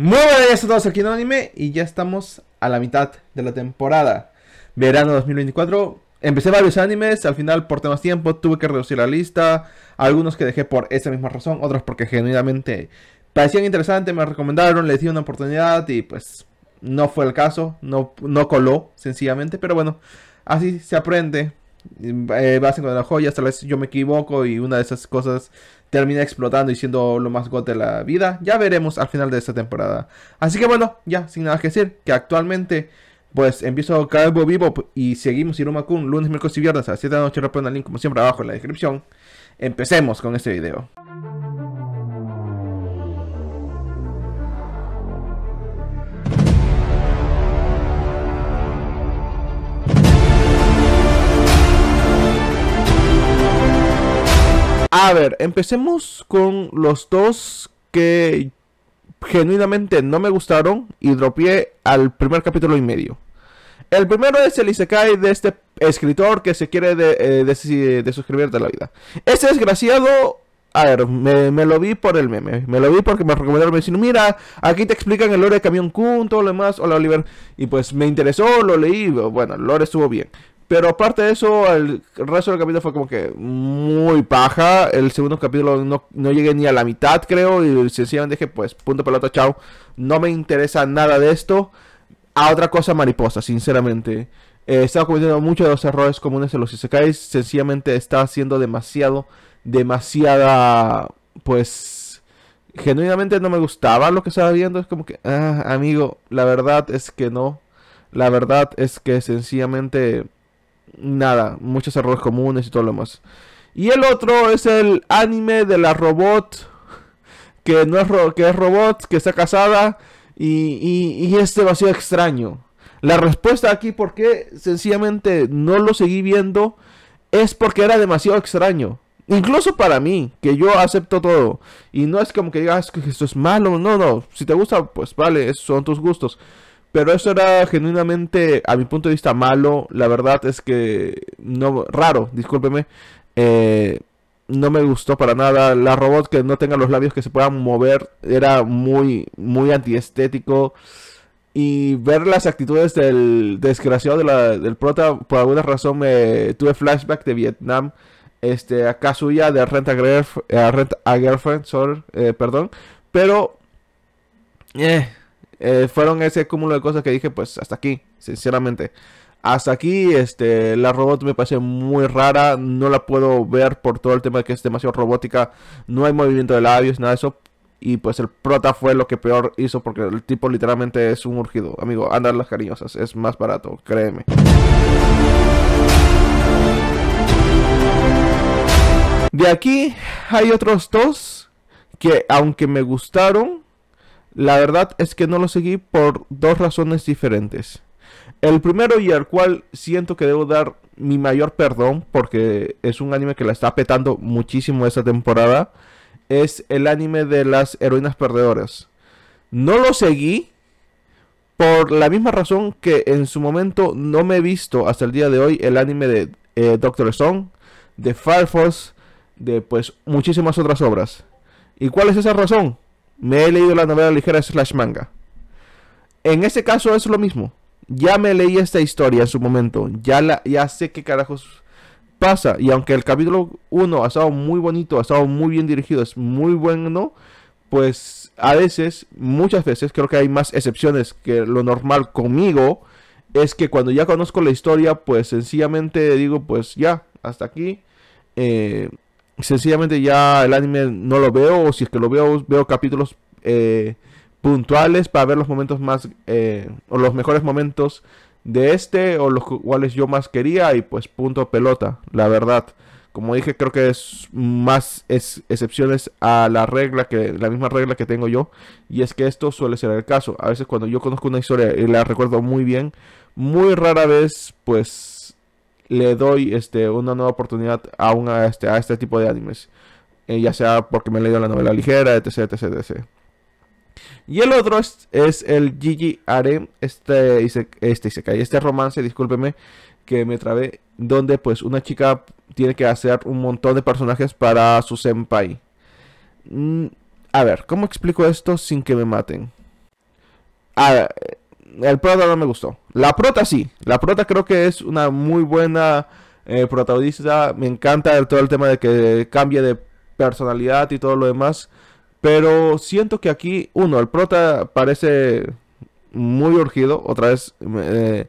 Muy buenos días a todos aquí en Anime y ya estamos a la mitad de la temporada. Verano 2024. Empecé varios animes, al final por temas tiempo tuve que reducir la lista. Algunos que dejé por esa misma razón, otros porque genuinamente parecían interesantes, me recomendaron, les di una oportunidad y pues no fue el caso, no, no coló sencillamente, pero bueno, así se aprende. Mm, eh, vas a encontrar joyas, tal vez yo me equivoco y una de esas cosas termina explotando y siendo lo más gote de la vida. Ya veremos al final de esta temporada. Así que bueno, ya, sin nada que decir, que actualmente pues empiezo Calvo Vivo y seguimos Iruma lunes, miércoles y viernes a las 7 de la noche. Reponen el link como siempre abajo en la descripción. Empecemos con este video. A ver, empecemos con los dos que genuinamente no me gustaron y dropié al primer capítulo y medio. El primero es el Isekai de este escritor que se quiere de, eh, de, la vida. Ese desgraciado a ver, me, lo vi por el meme. Me lo vi porque me recomendaron. Me dijeron, mira, aquí te explican el lore de Camión Kun, todo lo demás. Hola, Oliver. Y pues me interesó, lo leí. Bueno, el lore estuvo bien. Pero aparte de eso, el resto del capítulo fue como que muy paja. El segundo capítulo no, llegué ni a la mitad, creo. Y sencillamente dije, pues, punto pelota, chao. No me interesa nada de esto. A otra cosa mariposa, sinceramente. Eh, estaba cometiendo muchos de los errores comunes en los Isekais. Sencillamente estaba haciendo demasiado, demasiada, pues... Genuinamente no me gustaba lo que estaba viendo. Es como que, ah, amigo, la verdad es que no. La verdad es que sencillamente nada, muchos errores comunes y todo lo demás. Y el otro es el anime de la robot, que no es, que es robot, que está casada, y, y, y es demasiado extraño. La respuesta aquí, por qué sencillamente no lo seguí viendo, es porque era demasiado extraño. Incluso para mí, que yo acepto todo. Y no es como que digas que esto es malo, no, no. Si te gusta, pues vale, esos son tus gustos. Pero eso era genuinamente, a mi punto de vista, malo. La verdad es que no raro, discúlpeme. Eh, no me gustó para nada. La robot que no tenga los labios que se puedan mover era muy, muy antiestético. Y ver las actitudes del desgraciado del prota, por alguna razón me tuve flashback de Vietnam. Este, a ya de Rent a, eh, Girlfriend, eh, perdón. Pero, eh, eh, fueron ese cúmulo de cosas que dije, pues hasta aquí, sinceramente. Hasta aquí, este, la robot me parece muy rara, no la puedo ver por todo el tema de que es demasiado robótica, no hay movimiento de labios, nada de eso. Y pues el prota fue lo que peor hizo porque el tipo literalmente es un urgido. Amigo, andar las cariñosas, es más barato, créeme. De aquí hay otros dos que aunque me gustaron, la verdad es que no lo seguí por dos razones diferentes. El primero y al cual siento que debo dar mi mayor perdón porque es un anime que la está petando muchísimo esta temporada es el anime de las heroínas perdedoras. No lo seguí por la misma razón que en su momento no me he visto hasta el día de hoy el anime de eh, Doctor Stone, de Fire Force, de pues muchísimas otras obras. ¿Y cuál es esa razón? Me he leído la novela ligera slash manga. En ese caso es lo mismo. Ya me leí esta historia en su momento. Ya, la, ya sé qué carajos pasa. Y aunque el capítulo 1 ha estado muy bonito, ha estado muy bien dirigido, es muy bueno, pues a veces, muchas veces, creo que hay más excepciones que lo normal conmigo, es que cuando ya conozco la historia, pues sencillamente digo, pues ya, hasta aquí. Eh, sencillamente ya el anime no lo veo, o si es que lo veo, veo capítulos eh, puntuales para ver los momentos más, eh, o los mejores momentos de este, o los cuales yo más quería, y pues punto pelota, la verdad. Como dije, creo que es más es excepciones a la regla que la misma regla que tengo yo. Y es que esto suele ser el caso. A veces cuando yo conozco una historia y la recuerdo muy bien, muy rara vez, pues le doy este, una nueva oportunidad a, este, a este tipo de animes. Eh, ya sea porque me he leído la novela ligera, etc, etc, etc. Y el otro es, el Gigi Are, este, este, este, este romance, discúlpeme que me trabé, donde pues una chica tiene que hacer un montón de personajes para su senpai. Mm, a ver, ¿cómo explico esto sin que me maten? A ver, el prota no me gustó. La prota sí. La prota creo que es una muy buena eh, protagonista. Me encanta todo el tema de que cambie de personalidad y todo lo demás. Pero siento que aquí, uno, el prota parece muy urgido, otra vez. Eh,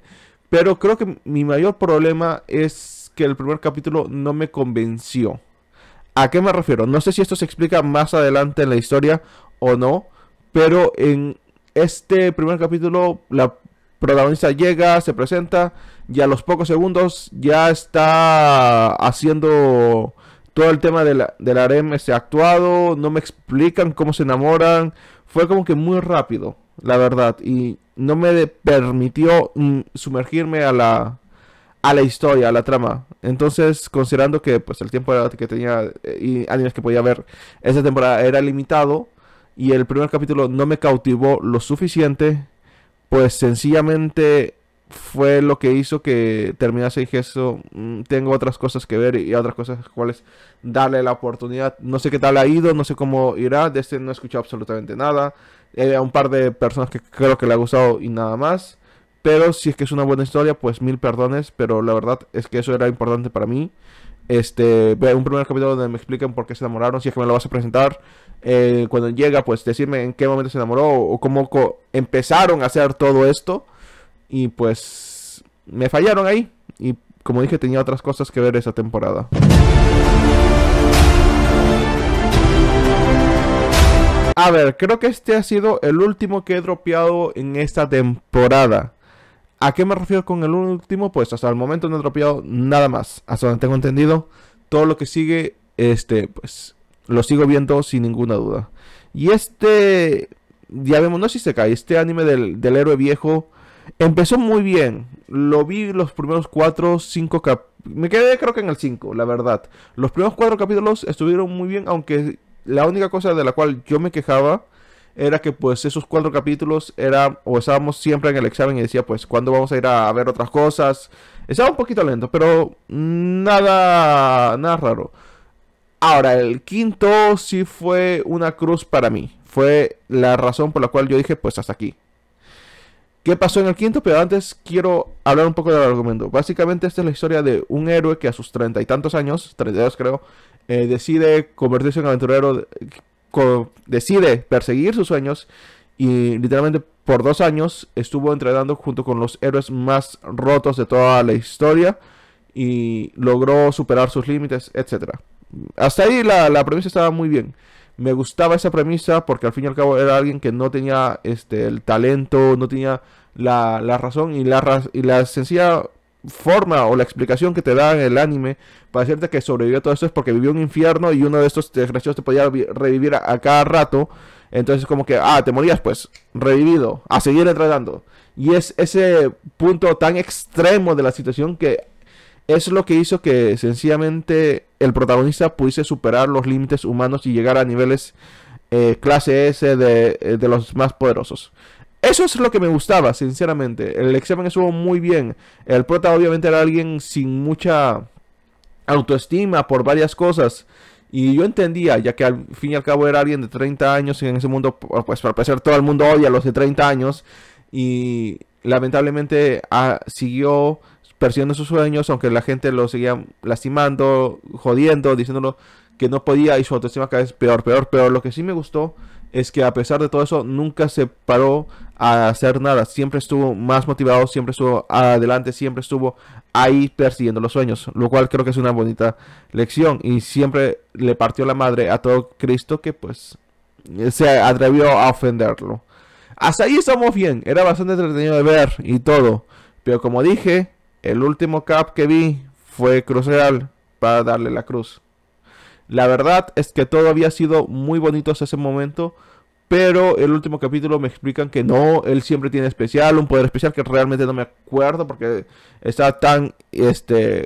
pero creo que mi mayor problema es que el primer capítulo no me convenció. ¿A qué me refiero? No sé si esto se explica más adelante en la historia o no. Pero en este primer capítulo, la protagonista llega, se presenta y a los pocos segundos ya está haciendo todo el tema de la, del harem ha actuado, no me explican cómo se enamoran, fue como que muy rápido, la verdad, y no me permitió mm, sumergirme a la, a la historia, a la trama. Entonces, considerando que pues, el tiempo que tenía eh, y animes que podía ver esa temporada era limitado, y el primer capítulo no me cautivó lo suficiente, pues sencillamente fue lo que hizo que terminase y dije eso, mm, tengo otras cosas que ver y otras cosas cuales darle la oportunidad. No sé qué tal ha ido, no sé cómo irá, de este no he escuchado absolutamente nada. Hay un par de personas que creo que le ha gustado y nada más. Pero si es que es una buena historia, pues mil perdones, pero la verdad es que eso era importante para mí. Este, un primer capítulo donde me expliquen por qué se enamoraron, si es que me lo vas a presentar. Eh, cuando llega, pues decirme en qué momento se enamoró o cómo empezaron a hacer todo esto. Y pues me fallaron ahí. Y como dije, tenía otras cosas que ver esa temporada. A ver, creo que este ha sido el último que he dropeado en esta temporada. ¿A qué me refiero con el último? Pues hasta el momento no he tropeado nada más. Hasta donde tengo entendido. Todo lo que sigue, este, pues lo sigo viendo sin ninguna duda. Y este, ya vemos, no sé si se cae, este anime del, del héroe viejo empezó muy bien. Lo vi los primeros 4, 5 capítulos. Me quedé creo que en el 5, la verdad. Los primeros cuatro capítulos estuvieron muy bien, aunque la única cosa de la cual yo me quejaba era que pues esos cuatro capítulos era o estábamos siempre en el examen y decía pues cuándo vamos a ir a ver otras cosas. Estaba un poquito lento, pero nada nada raro. Ahora, el quinto sí fue una cruz para mí. Fue la razón por la cual yo dije, pues hasta aquí. ¿Qué pasó en el quinto? Pero antes quiero hablar un poco del argumento. Básicamente esta es la historia de un héroe que a sus treinta y tantos años, dos, creo, eh, decide convertirse en aventurero, decide perseguir sus sueños y literalmente por dos años estuvo entrenando junto con los héroes más rotos de toda la historia y logró superar sus límites, etc. Hasta ahí la, premisa estaba muy bien. Me gustaba esa premisa porque al fin y al cabo era alguien que no tenía este, el talento, no tenía la, razón y la, y la sencilla forma o la explicación que te da en el anime para decirte que sobrevivió a todo esto es porque vivió un infierno y uno de estos desgraciados te podía revivir a, cada rato. Entonces como que, ah, te morías pues, revivido, a seguir entrenando. Y es ese punto tan extremo de la situación que es lo que hizo que sencillamente el protagonista pudiese superar los límites humanos y llegar a niveles eh, clase S de, eh, de los más poderosos. Eso es lo que me gustaba, sinceramente. El examen estuvo muy bien. El prota obviamente era alguien sin mucha autoestima por varias cosas. Y yo entendía, ya que al fin y al cabo era alguien de 30 años y en ese mundo, pues para parecer todo el mundo odia a los de 30 años. Y lamentablemente ah, siguió persiguiendo sus sueños, aunque la gente lo seguía lastimando, jodiendo, diciéndolo que no podía y su autoestima cada vez peor, peor, peor. Lo que sí me gustó es que a pesar de todo eso nunca se paró a hacer nada. Siempre estuvo más motivado, siempre estuvo adelante, siempre estuvo ahí persiguiendo los sueños, lo cual creo que es una bonita lección. Y siempre le partió la madre a todo Cristo que pues se atrevió a ofenderlo. Hasta ahí estamos bien, era bastante entretenido de ver y todo. Pero como dije, el último cap que vi fue crucial para darle la cruz. La verdad es que todo había sido muy bonito hasta ese momento pero el último capítulo me explican que no, él siempre tiene especial, un poder especial que realmente no me acuerdo porque está tan este,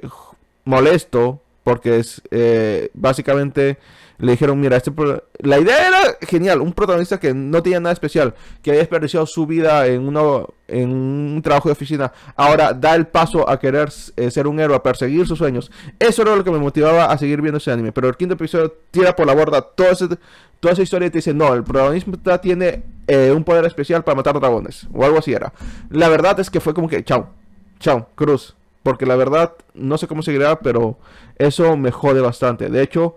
molesto porque es eh, básicamente le dijeron, mira, este la idea era genial, un protagonista que no tenía nada especial, que había desperdiciado su vida en, en un trabajo de oficina, ahora da el paso a querer eh, ser un héroe, a perseguir sus sueños. Eso era lo que me motivaba a seguir viendo ese anime, pero el quinto episodio tira por la borda todo toda esa historia y te dice, no, el protagonista tiene eh, un poder especial para matar dragones, o algo así era. La verdad es que fue como que, chao, chao, cruz porque la verdad, no sé cómo seguirá, pero eso me jode bastante. De hecho,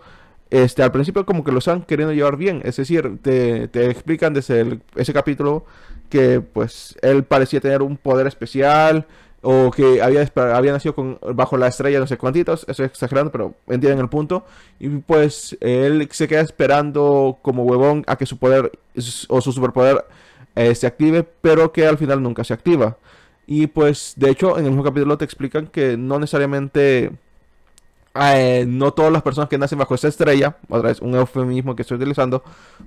este, al principio como que lo están queriendo llevar bien. Es decir, te, te explican desde ese capítulo que pues él parecía tener un poder especial o que había, nacido con, bajo la estrella no sé cuántitos. Eso es exagerando, pero entienden el punto. Y pues él se queda esperando como huevón a que su poder o su superpoder eh, se active, pero que al final nunca se activa. Y pues, de hecho, en el mismo capítulo te explican que no necesariamente eh, no todas las personas que nacen bajo esa estrella, otra vez un eufemismo que estoy utilizando,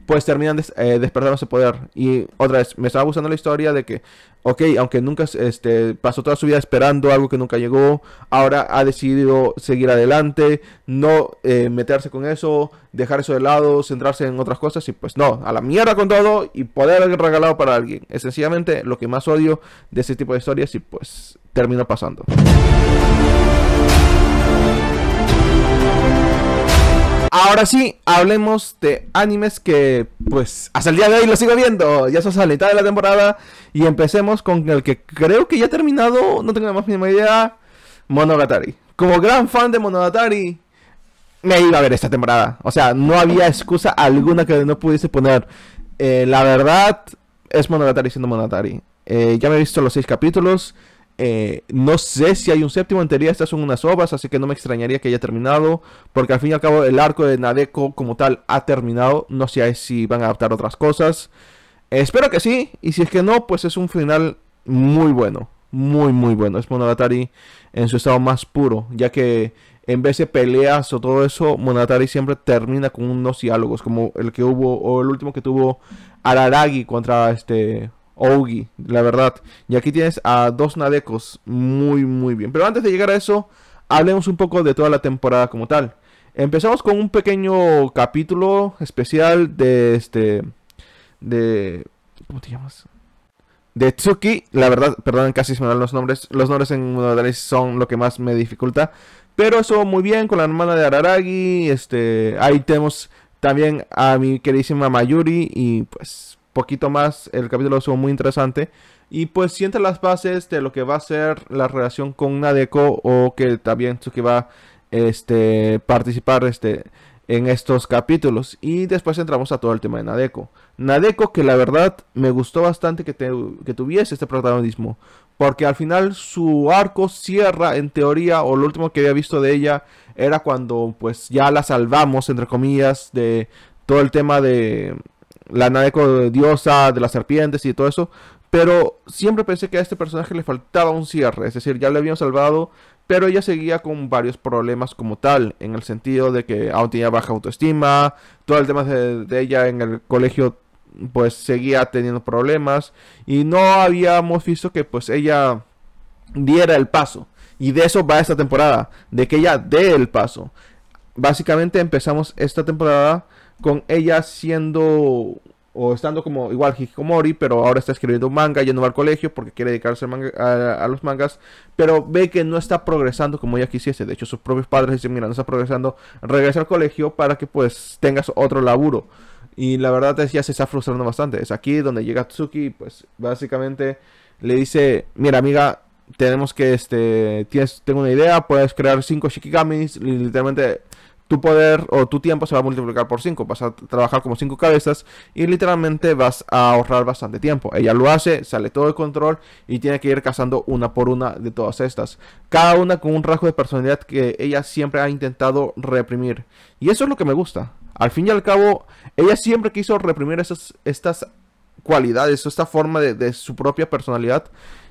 pues terminan eh, despertando ese poder. Y otra vez, me estaba gustando la historia de que, ok, aunque nunca este, pasó toda su vida esperando algo que nunca llegó, ahora ha decidido seguir adelante, no eh, meterse con eso, dejar eso de lado, centrarse en otras cosas y pues no, a la mierda con todo y poder regalado para alguien. Es sencillamente lo que más odio de ese tipo de historias y pues termina pasando. Ahora sí, hablemos de animes que, pues, hasta el día de hoy lo sigo viendo. Ya se a mitad de la temporada. Y empecemos con el que creo que ya ha terminado, no tengo la más mínima idea, Monogatari. Como gran fan de Monogatari, me iba a ver esta temporada. O sea, no había excusa alguna que no pudiese poner. Eh, la verdad, es Monogatari siendo Monogatari. Eh, ya me he visto los seis capítulos. Eh, no sé si hay un séptimo, en teoría estas son unas obras, así que no me extrañaría que haya terminado, porque al fin y al cabo el arco de Nadeko como tal ha terminado, no sé si van a adaptar otras cosas. Eh, espero que sí, y si es que no, pues es un final muy bueno, muy muy bueno. Es Monogatari en su estado más puro, ya que en vez de peleas o todo eso, Monogatari siempre termina con unos diálogos, como el que hubo, o el último que tuvo Araragi contra este Ougi, la verdad. Y aquí tienes a dos Nadekos, muy, muy bien. Pero antes de llegar a eso, hablemos un poco de toda la temporada como tal. Empezamos con un pequeño capítulo especial de este. de. ¿Cómo te llamas? De Tsuki, la verdad, perdón, casi se me dan los nombres. Los nombres en Monodales son lo que más me dificulta. Pero eso muy bien con la hermana de Araragi. Este, ahí tenemos también a mi queridísima Mayuri. Y pues poquito más, el capítulo estuvo muy interesante. Y pues sienta las bases de lo que va a ser la relación con Nadeko o que también que va a este, participar este, en estos capítulos. Y después entramos a todo el tema de Nadeko. Nadeko que la verdad me gustó bastante que, te, que tuviese este protagonismo. Porque al final su arco cierra en teoría o lo último que había visto de ella era cuando pues ya la salvamos entre comillas de todo el tema de la nave diosa de las serpientes y todo eso. Pero siempre pensé que a este personaje le faltaba un cierre, es decir, ya le habían salvado, pero ella seguía con varios problemas como tal, en el sentido de que aún tenía baja autoestima, todo el tema de, de ella en el colegio pues seguía teniendo problemas y no habíamos visto que pues ella diera el paso. Y de eso va esta temporada, de que ella dé el paso. Básicamente empezamos esta temporada con ella siendo o estando como igual Hikikomori, pero ahora está escribiendo manga, yendo al colegio porque quiere dedicarse manga, a, los mangas, pero ve que no está progresando como ella quisiese. De hecho, sus propios padres dicen, mira, no está progresando, regresa al colegio para que pues tengas otro laburo. Y la verdad es que ya se está frustrando bastante. Es aquí donde llega Tsuki, pues básicamente le dice, mira amiga, tenemos que, este, tienes, tengo una idea, puedes crear cinco Shikigamis, literalmente tu poder o tu tiempo se va a multiplicar por 5. Vas a trabajar como 5 cabezas y literalmente vas a ahorrar bastante tiempo. Ella lo hace, sale todo el control y tiene que ir cazando una por una de todas estas. Cada una con un rasgo de personalidad que ella siempre ha intentado reprimir. Y eso es lo que me gusta. Al fin y al cabo, ella siempre quiso reprimir esas, estas cualidades, esta forma de, de su propia personalidad.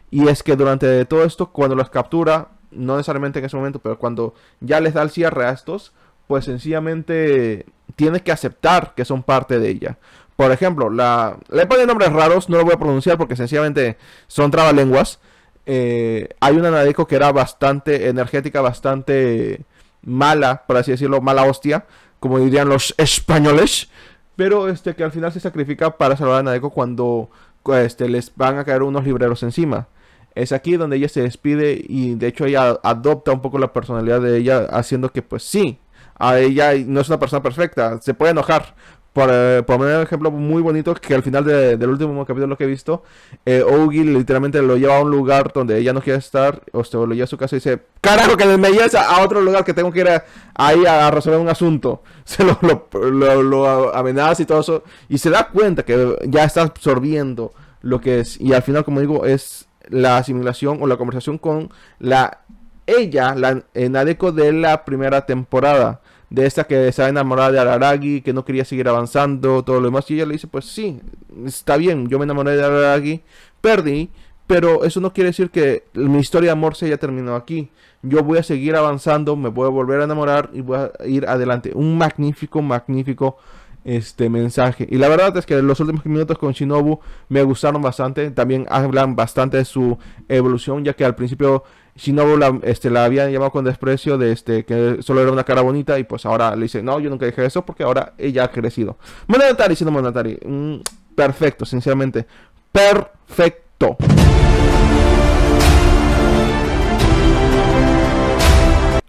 Y es que durante todo esto, cuando las captura, no necesariamente en ese momento, pero cuando ya les da el cierre a estos, pues sencillamente tienes que aceptar que son parte de ella. Por ejemplo, la... le de nombres raros, no lo voy a pronunciar porque sencillamente son trabalenguas. Eh, hay una Nadeco que era bastante energética, bastante mala, por así decirlo, mala hostia, como dirían los españoles. Pero este que al final se sacrifica para salvar a Nadeco cuando este, les van a caer unos libreros encima. Es aquí donde ella se despide y de hecho ella adopta un poco la personalidad de ella, haciendo que pues sí, a ella no es una persona perfecta, se puede enojar. Por, eh, por poner un ejemplo muy bonito, que al final del último capítulo que he visto, eh, literalmente lo lleva a un lugar donde ella no quiere estar, o se lo lleva a su casa y dice, carajo, que me lleves a, otro lugar que tengo que ir ahí a, resolver un asunto. Se lo amenaza y todo eso, y se da cuenta que ya está absorbiendo lo que es, y al final, como digo, es la asimilación o la conversación con la ella, la, en de la primera temporada. De esta que se enamorada de Araragi, que no quería seguir avanzando, todo lo demás. Y ella le dice, pues sí, está bien, yo me enamoré de Araragi, perdí, pero eso no quiere decir que mi historia de amor se haya terminado aquí. Yo voy a seguir avanzando, me voy a volver a enamorar y voy a ir adelante. Un magnífico, magnífico este mensaje. Y la verdad es que los últimos minutos con Shinobu me gustaron bastante. También hablan bastante de su evolución, ya que al principio si no, este, la habían llamado con desprecio de este, que solo era una cara bonita y pues ahora le dice, no, yo nunca dije eso porque ahora ella ha crecido. Monatari, siendo Monatari. Mm, perfecto, sinceramente. Perfecto.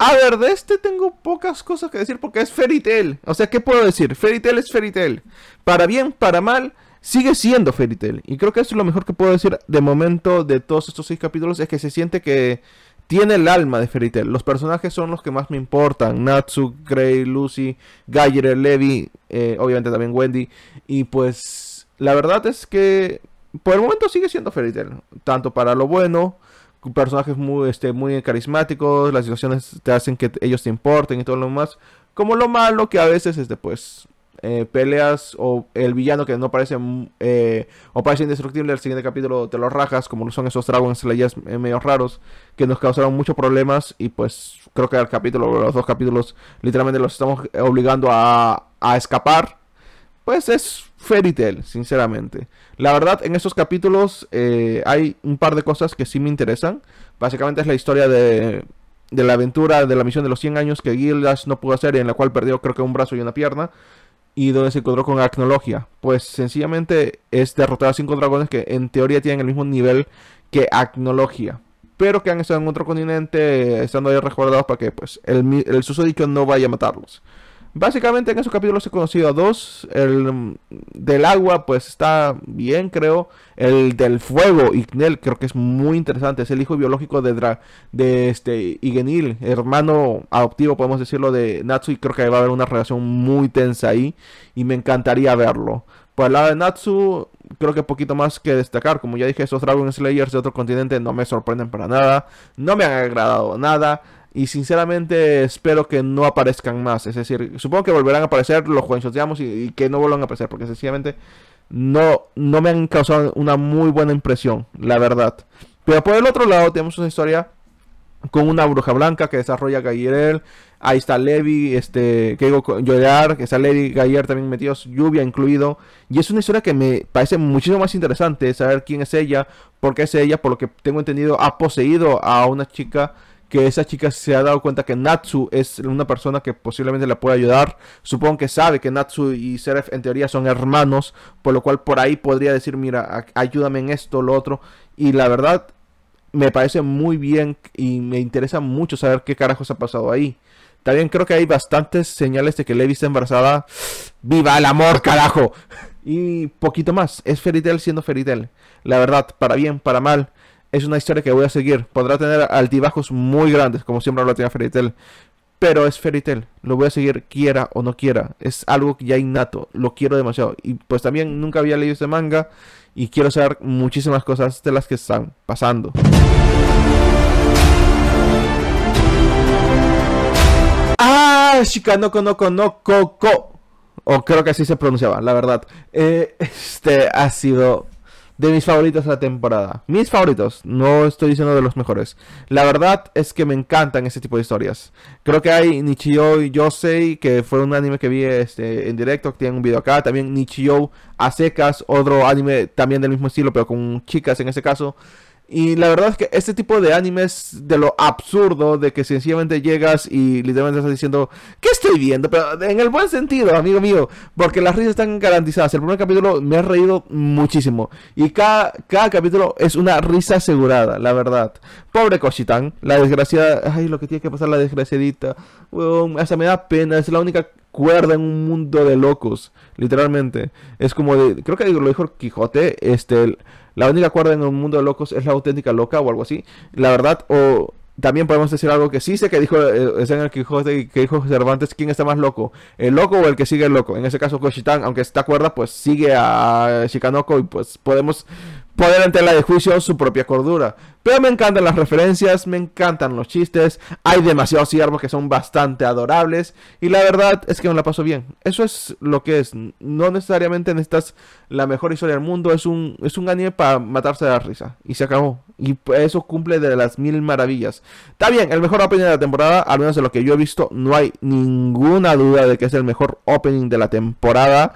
A ver, de este tengo pocas cosas que decir porque es Fairy Tail. O sea, ¿qué puedo decir? Fairy Tail es Fairy Tail. Para bien, para mal, sigue siendo Fairy Tail. Y creo que eso es lo mejor que puedo decir de momento de todos estos seis capítulos. Es que se siente que tiene el alma de Fairy Tail. Los personajes son los que más me importan. Natsu, Gray, Lucy, Galler, Levi, eh, obviamente también Wendy. Y pues la verdad es que por el momento sigue siendo Fairy Tail. Tanto para lo bueno, personajes muy, este, muy carismáticos, las situaciones te hacen que ellos te importen y todo lo demás. Como lo malo que a veces este, pues, eh, peleas o el villano que no parece mm, eh, o parece indestructible, el siguiente capítulo te lo rajas, como son esos Dragon Slayers eh, medio raros que nos causaron muchos problemas y pues creo que el capítulo, los dos capítulos literalmente los estamos obligando a, a escapar. Pues es Fairy tale sinceramente. La verdad, en esos capítulos hay un par de cosas que sí me interesan. Básicamente es la historia de de la aventura de la misión de los 100 años que Gildas no pudo hacer y en la cual perdió creo que un brazo y una pierna y donde se encontró con acnología. Pues sencillamente es derrotar a cinco dragones que en teoría tienen el mismo nivel que acnología. Pero que han estado en otro continente, estando ahí resguardados para que pues, el, el susodicho no vaya a matarlos. Básicamente en esos capítulos he conocido a dos. El mm, del agua, pues está bien, creo. El del fuego, Ignel, creo que es muy interesante. Es el hijo biológico de, Dra de este Igenil, hermano adoptivo, podemos decirlo, de Natsu. Y creo que va a haber una relación muy tensa ahí. Y me encantaría verlo. Por el lado de Natsu, creo que poquito más que destacar. Como ya dije, esos Dragon Slayers de otro continente no me sorprenden para nada. No me han agradado nada. Y sinceramente espero que no aparezcan más. Es decir, supongo que volverán a aparecer, los digamos, y, y que no vuelvan a aparecer. Porque sencillamente no, no me han causado una muy buena impresión, la verdad. Pero por el otro lado tenemos una historia con una bruja blanca que desarrolla Gallirel. Ahí está Levi, este, que digo, Llorar, que está Levi Gayer también metidos, lluvia incluido. Y es una historia que me parece muchísimo más interesante saber quién es ella, por qué es ella, por lo que tengo entendido, ha poseído a una chica que esa chica se ha dado cuenta que Natsu es una persona que posiblemente la puede ayudar. Supongo que sabe que Natsu y Seref en teoría son hermanos, por lo cual por ahí podría decir, mira, ayúdame en esto, lo otro. Y la verdad, me parece muy bien y me interesa mucho saber qué carajos ha pasado ahí. También creo que hay bastantes señales de que Levi está embarazada. ¡Viva el amor, carajo! Y poquito más. Es Feritel siendo Feritel. La verdad, para bien, para mal es una historia que voy a seguir. Podrá tener altibajos muy grandes, como siempre lo tenía Fairy Pero es Fairy lo voy a seguir quiera o no quiera. Es algo ya innato, lo quiero demasiado. Y pues también nunca había leído este manga y quiero saber muchísimas cosas de las que están pasando. ¡Ah! Chica. no Coco. O creo que así se pronunciaba, la verdad. Eh, este ha sido de mis favoritos de la temporada. Mis favoritos, no estoy diciendo de los mejores. La verdad es que me encantan ese tipo de historias. Creo que hay y Yosei, que fue un anime que vi este, en directo, que tienen un video acá. También Nichiyou a secas, otro anime también del mismo estilo, pero con chicas en ese caso. Y la verdad es que este tipo de animes de lo absurdo, de que sencillamente llegas y literalmente estás diciendo, ¿qué estoy viendo? Pero en el buen sentido, amigo mío, porque las risas están garantizadas. El primer capítulo me ha reído muchísimo. Y cada, capítulo es una risa asegurada, la verdad. Pobre cositán la desgraciada, ay, lo que tiene que pasar la desgraciadita. esa me da pena, es la única cuerda en un mundo de locos, literalmente. Es como de, creo que lo dijo Quijote, este, la única cuerda en un mundo de locos es la auténtica loca o algo así. La verdad, o también podemos decir algo que sí sé que dijo el es en el que dijo Cervantes quién está más loco el loco o el que sigue el loco en ese caso Cochitán aunque está cuerda pues sigue a Shikanoko y pues podemos Poder en tela de juicio su propia cordura. Pero me encantan las referencias, me encantan los chistes, hay demasiados ciervos que son bastante adorables y la verdad es que me la paso bien. Eso es lo que es, no necesariamente necesitas la mejor historia del mundo, es un, es un anime para matarse de la risa y se acabó. Y eso cumple de las mil maravillas. Está bien, el mejor opening de la temporada, al menos de lo que yo he visto, no hay ninguna duda de que es el mejor opening de la temporada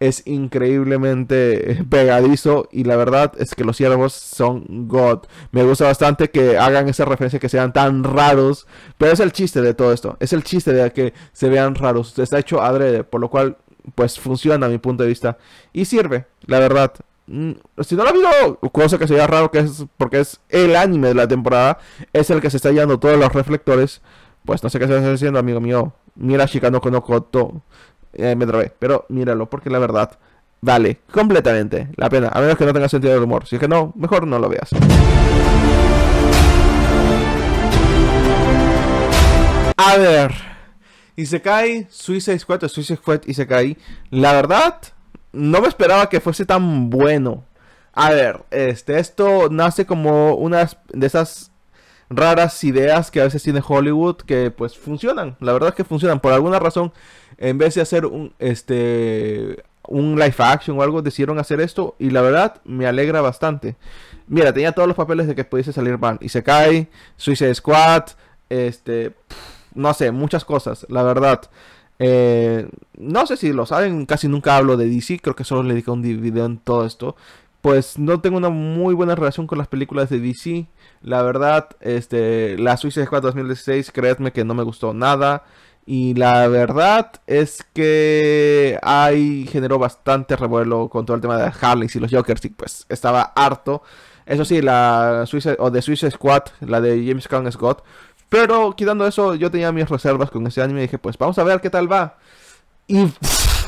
es increíblemente pegadizo y la verdad es que los ciervos son God. Me gusta bastante que hagan esa referencia, que sean tan raros, pero es el chiste de todo esto, es el chiste de que se vean raros, está hecho adrede, por lo cual pues funciona a mi punto de vista y sirve, la verdad. Mm, si no lo ha visto cosa que sería raro que es porque es el anime de la temporada, es el que se está llevando todos los reflectores. Pues no sé qué se está haciendo, amigo mío. Mira, Shikano Konokoto. Eh, me trabé. Pero míralo, porque la verdad vale completamente la pena. A menos que no tenga sentido del humor. Si es que no, mejor no lo veas. A ver. Isekai, Suicide Squad, Suicide Squad, cae. La verdad, no me esperaba que fuese tan bueno. A ver, este, esto nace como una de esas raras ideas que a veces tiene Hollywood que pues funcionan. La verdad es que funcionan. Por alguna razón, en vez de hacer un, este, un live action o algo, decidieron hacer esto y la verdad me alegra bastante. Mira, tenía todos los papeles de que pudiese salir mal. Y se cae, Suicide Squad, este, no sé, muchas cosas, la verdad. Eh, no sé si lo saben, casi nunca hablo de DC, creo que solo le dediqué un video en todo esto. Pues no tengo una muy buena relación con las películas de DC. La verdad, este, la Suicide Squad 2016, creedme que no me gustó nada. Y la verdad es que hay generó bastante revuelo con todo el tema de Harley y los Jokers y pues estaba harto. Eso sí, la o de Swiss Squad, la de James Caan Scott. Pero quitando eso, yo tenía mis reservas con ese anime y dije, pues vamos a ver qué tal va. Y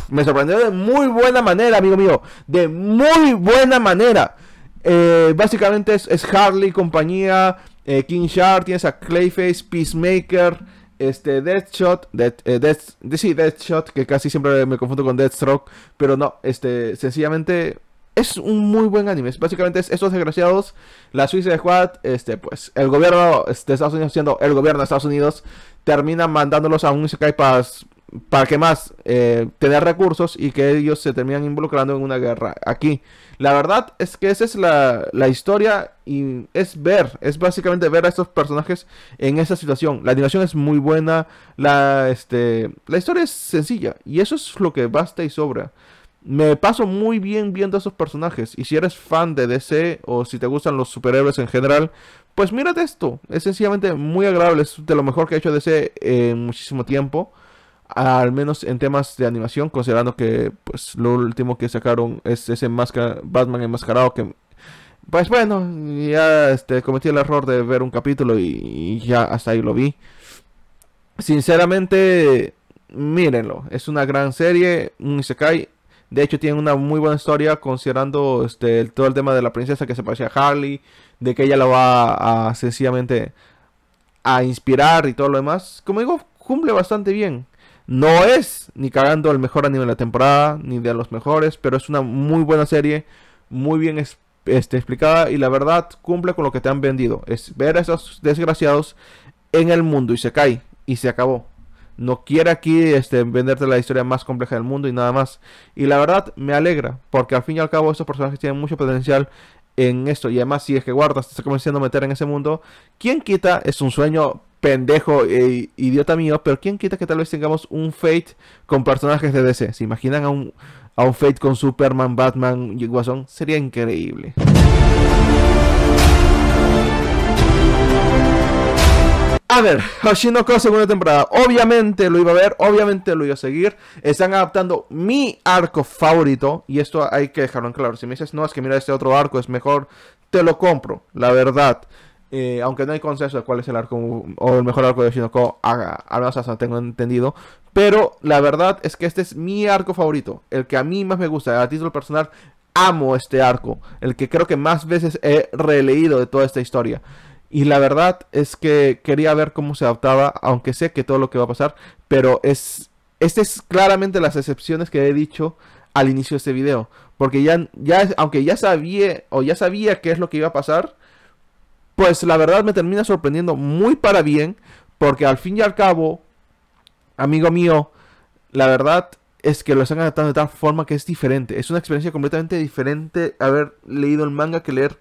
me sorprendió de muy buena manera, amigo mío. De muy buena manera. Eh, básicamente es, Harley compañía, eh, King Shark, tienes a Clayface, Peacemaker. Este, Deathshot, Death, eh, que casi siempre me confundo con Deathstroke, pero no, este, sencillamente es un muy buen anime. Básicamente es estos desgraciados, la suiza de Squad, este, pues, el gobierno de Estados Unidos siendo el gobierno de Estados Unidos, termina mandándolos a un Skype para que más eh, tener recursos y que ellos se terminan involucrando en una guerra aquí. La verdad es que esa es la, historia y es ver, es básicamente ver a estos personajes en esa situación. La animación es muy buena, la, este, la historia es sencilla y eso es lo que basta y sobra. Me paso muy bien viendo a esos personajes y si eres fan de DC o si te gustan los superhéroes en general, pues mírate esto. Es sencillamente muy agradable, es de lo mejor que ha hecho DC en muchísimo tiempo al menos en temas de animación, considerando que pues lo último que sacaron es ese Batman enmascarado que pues bueno, ya este, cometí el error de ver un capítulo y, ya hasta ahí lo vi. Sinceramente, mírenlo, es una gran serie, un isekai. De hecho, tiene una muy buena historia considerando este, todo el tema de la princesa que se parece a Harley, de que ella la va a sencillamente a inspirar y todo lo demás. Como digo, cumple bastante bien. No es ni cagando el mejor anime de la temporada, ni de los mejores, pero es una muy buena serie, muy bien este, explicada y la verdad cumple con lo que te han vendido. Es ver a esos desgraciados en el mundo y se cae y se acabó. No quiere aquí este, venderte la historia más compleja del mundo y nada más. Y la verdad me alegra, porque al fin y al cabo estos personajes tienen mucho potencial en esto. Y además, si es que Guardas Te está comenzando a meter en ese mundo, ¿quién quita? Es un sueño pendejo e idiota mío, pero ¿quién quita que tal vez tengamos un Fate con personajes de DC? ¿Se imaginan a un, a un Fate con Superman, Batman y Guasón? Sería increíble. A ver, Hoshinoko segunda temporada. Obviamente lo iba a ver, obviamente lo iba a seguir. Están adaptando mi arco favorito. Y esto hay que dejarlo en claro. Si me dices, no, es que mira, este otro arco es mejor, te lo compro, la verdad. Eh, aunque no hay consenso de cuál es el arco o el mejor arco de Shinoko, al menos hasta tengo entendido. Pero la verdad es que este es mi arco favorito, el que a mí más me gusta, a título personal, amo este arco, el que creo que más veces he releído de toda esta historia. Y la verdad es que quería ver cómo se adaptaba, aunque sé que todo lo que va a pasar, pero es... Este es claramente las excepciones que he dicho al inicio de este video. Porque ya, ya, aunque ya sabía o ya sabía qué es lo que iba a pasar, pues la verdad me termina sorprendiendo muy para bien. Porque al fin y al cabo, amigo mío, la verdad es que lo están adaptando de tal forma que es diferente. Es una experiencia completamente diferente haber leído el manga que leer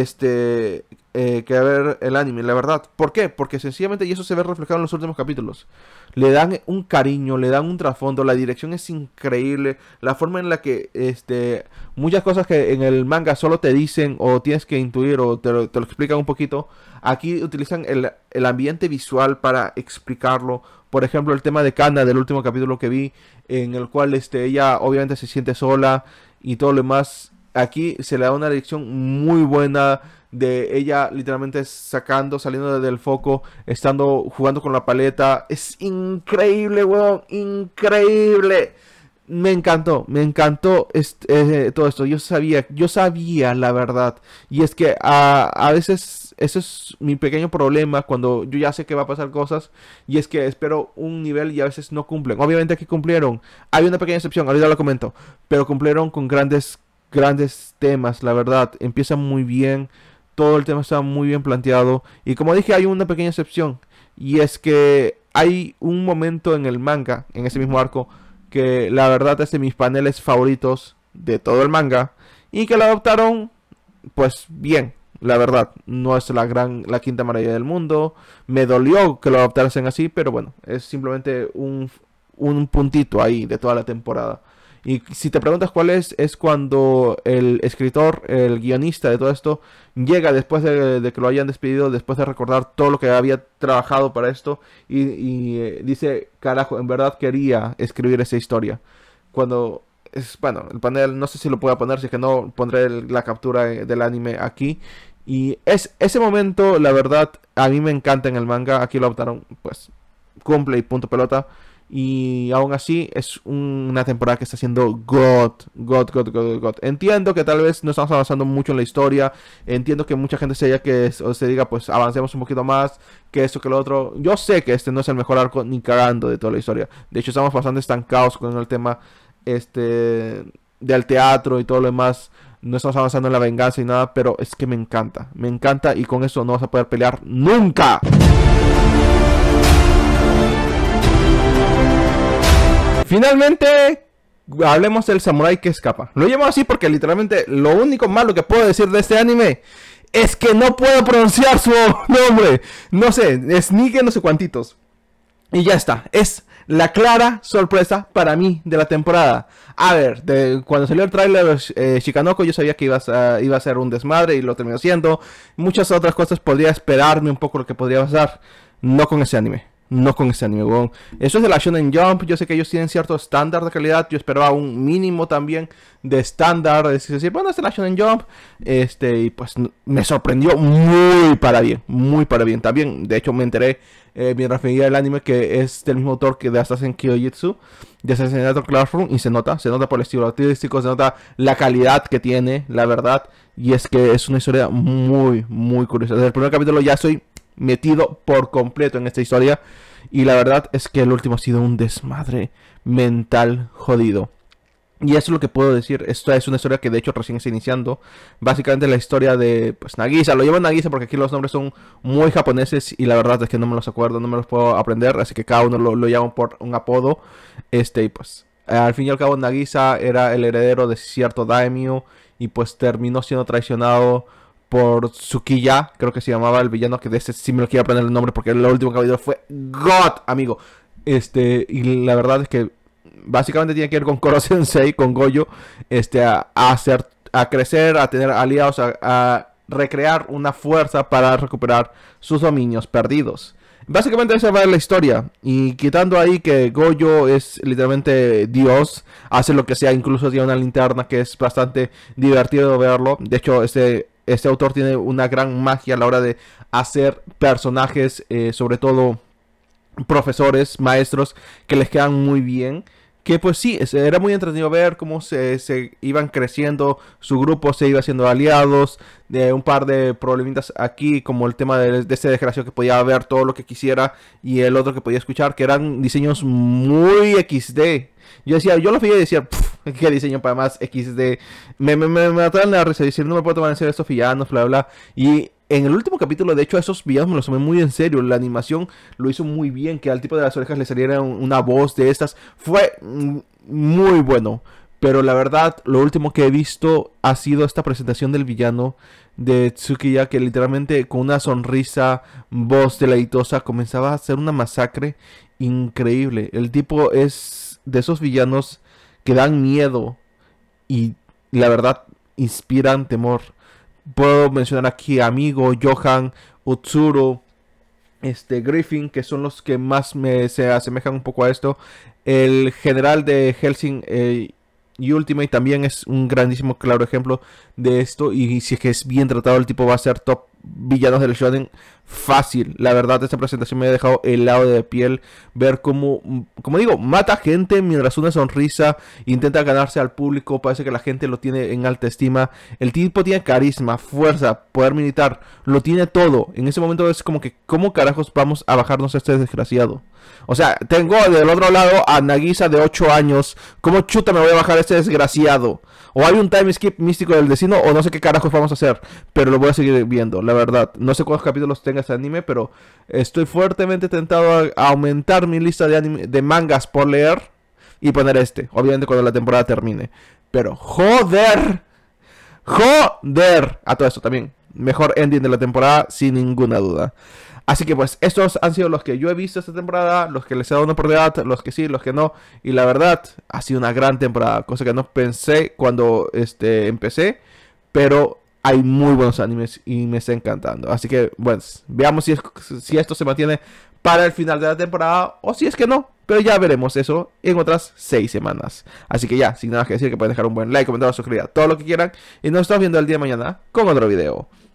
este eh, que ver el anime, la verdad. ¿Por qué? Porque sencillamente, y eso se ve reflejado en los últimos capítulos, le dan un cariño, le dan un trasfondo, la dirección es increíble, la forma en la que este, muchas cosas que en el manga solo te dicen o tienes que intuir o te lo, explican un poquito, aquí utilizan el, el, ambiente visual para explicarlo. Por ejemplo, el tema de Kana del último capítulo que vi, en el cual este, ella obviamente se siente sola y todo lo demás aquí se le da una dirección muy buena de ella literalmente sacando, saliendo del foco, estando jugando con la paleta. Es increíble, weón, increíble. Me encantó, me encantó eh, todo esto. Yo sabía, yo sabía la verdad. Y es que a, a veces ese es mi pequeño problema cuando yo ya sé que va a pasar cosas. Y es que espero un nivel y a veces no cumplen. Obviamente aquí cumplieron. Hay una pequeña excepción, ahorita lo comento. Pero cumplieron con grandes grandes temas, la verdad. Empieza muy bien, todo el tema está muy bien planteado. Y como dije, hay una pequeña excepción. Y es que hay un momento en el manga, en ese mismo arco, que la verdad es de mis paneles favoritos de todo el manga. Y que lo adoptaron, pues bien, la verdad. No es la gran, la quinta maravilla del mundo. Me dolió que lo adoptasen así, pero bueno, es simplemente un, un puntito ahí de toda la temporada. Y si te preguntas cuál es, es cuando el escritor, el guionista de todo esto, llega después de, que lo hayan despedido, después de recordar todo lo que había trabajado para esto, y, eh, dice, carajo, en verdad quería escribir esa historia. Cuando es, bueno, el panel no sé si lo pueda poner, si es que no pondré la captura eh, del anime aquí. Y es ese momento, la verdad, a mí me encanta en el manga. Aquí lo optaron pues, cumple y punto pelota. Y aún así es una temporada que está siendo God, God, God, God, God. Entiendo que tal vez no estamos avanzando mucho en la historia. Entiendo que mucha gente se, que, se diga, pues avancemos un poquito más, que esto, que lo otro. Yo sé que este no es el mejor arco ni cagando de toda la historia. De hecho, estamos bastante estancados con el tema este del teatro y todo lo demás. No estamos avanzando en la venganza y nada, pero es que me encanta. Me encanta y con eso no vas a poder pelear nunca. Finalmente, hablemos del samurai que escapa. Lo llamo así porque literalmente lo único malo que puedo decir de este anime es que no puedo pronunciar su nombre. No sé, que no sé cuantitos. Y ya está. Es la clara sorpresa para mí de la temporada. A ver, cuando salió el tráiler de eh, yo sabía que iba a, iba a ser un desmadre y lo terminó siendo. Muchas otras cosas podría esperarme un poco lo que podría pasar. No con ese anime. No con este anime, Eso es de la Shonen Jump. Yo sé que ellos tienen cierto estándar de calidad. Yo esperaba un mínimo también de estándar. Es decir, bueno, es de la Shonen Jump. Este, y pues me sorprendió muy para bien. Muy para bien. También, de hecho, me enteré bien referida al el anime que es del mismo autor que de Assassin Kyojitsu, de Assassin's Classroom. Y se nota, se nota por el estilo artístico, se nota la calidad que tiene, la verdad. Y es que es una historia muy, muy curiosa. Desde el primer capítulo ya soy metido por completo en esta historia. Y la verdad es que el último ha sido un desmadre mental jodido. Y eso es lo que puedo decir. Esta es una historia que de hecho recién está iniciando. Básicamente la historia de pues, Nagisa. Lo llevo Nagisa porque aquí los nombres son muy japoneses y la verdad es que no me los acuerdo, no me los puedo aprender. Así que cada uno lo, llama por un apodo. Este, y pues al fin y al cabo Nagisa era el heredero de cierto daimyo y pues terminó siendo traicionado por Tsukiya, creo que se llamaba el villano, que de ese sí me lo quiero aprender el nombre porque el último capítulo fue God, amigo. Este, y la verdad es que básicamente tiene que ver con Koro Sensei, con Goyo, este, a, hacer, a crecer, a tener aliados, a, recrear una fuerza para recuperar sus dominios perdidos. Básicamente esa va la historia. Y quitando ahí que Goyo es literalmente Dios, hace lo que sea, incluso tiene una linterna que es bastante divertido verlo. De hecho, este este autor tiene una gran magia a la hora de hacer personajes, eh, sobre todo profesores, maestros, que les quedan muy bien. Que pues sí, era muy entretenido ver cómo se, iban creciendo, su grupo se iba haciendo aliados, de un par de problemitas aquí, como el tema de, de ese desgraciado que podía ver todo lo que quisiera y el otro que podía escuchar, que eran diseños muy XD, yo decía, yo lo fui y decía, qué diseño para más XD. Me, me, me, la risa, decir, no me puedo tomar en serio estos villanos, bla, bla. Y en el último capítulo, de hecho, esos villanos me los tomé muy en serio. La animación lo hizo muy bien, que al tipo de las orejas le saliera una voz de estas. Fue muy bueno. Pero la verdad, lo último que he visto ha sido esta presentación del villano de Tsukiya, que literalmente con una sonrisa, voz deleitosa, comenzaba a hacer una masacre increíble. El tipo es de esos villanos que dan miedo y la verdad inspiran temor. Puedo mencionar aquí a Amigo, Johan, Utsuro, este, Griffin, que son los que más me se asemejan un poco a esto. El general de Helsing, eh, y Ultimate también es un grandísimo, claro ejemplo de esto. Y si es que es bien tratado, el tipo va a ser top villanos del Shonen fácil. La verdad, esta presentación me ha dejado helado de piel. Ver cómo, mm, como digo, mata gente mientras una sonrisa intenta ganarse al público. Parece que la gente lo tiene en alta estima. El tipo tiene carisma, fuerza, poder militar. Lo tiene todo. En ese momento es como que, ¿cómo carajos vamos a bajarnos a este desgraciado? O sea, tengo del otro lado a Nagisa de 8 años. ¿Cómo chuta me voy a bajar este desgraciado? O hay un time skip místico del destino, o no sé qué carajos vamos a hacer. Pero lo voy a seguir viendo, la verdad. No sé cuántos capítulos tenga este anime, pero estoy fuertemente tentado a aumentar mi lista de, de mangas por leer y poner este. Obviamente cuando la temporada termine. Pero joder. Joder. A todo esto también. Mejor ending de la temporada, sin ninguna duda. Así que pues estos han sido los que yo he visto esta temporada, los que les he dado una oportunidad, los que sí, los que no. Y la verdad, ha sido una gran temporada, cosa que no pensé cuando este, empecé, pero hay muy buenos animes y me está encantando. Así que bueno, veamos si, si esto se mantiene para el final de la temporada o si es que no. Pero ya veremos eso en otras 6 semanas. Así que ya, sin nada que decir, que pueden dejar un buen like, comentar, suscribir, todo lo que quieran. Y nos estamos viendo el día de mañana con otro video.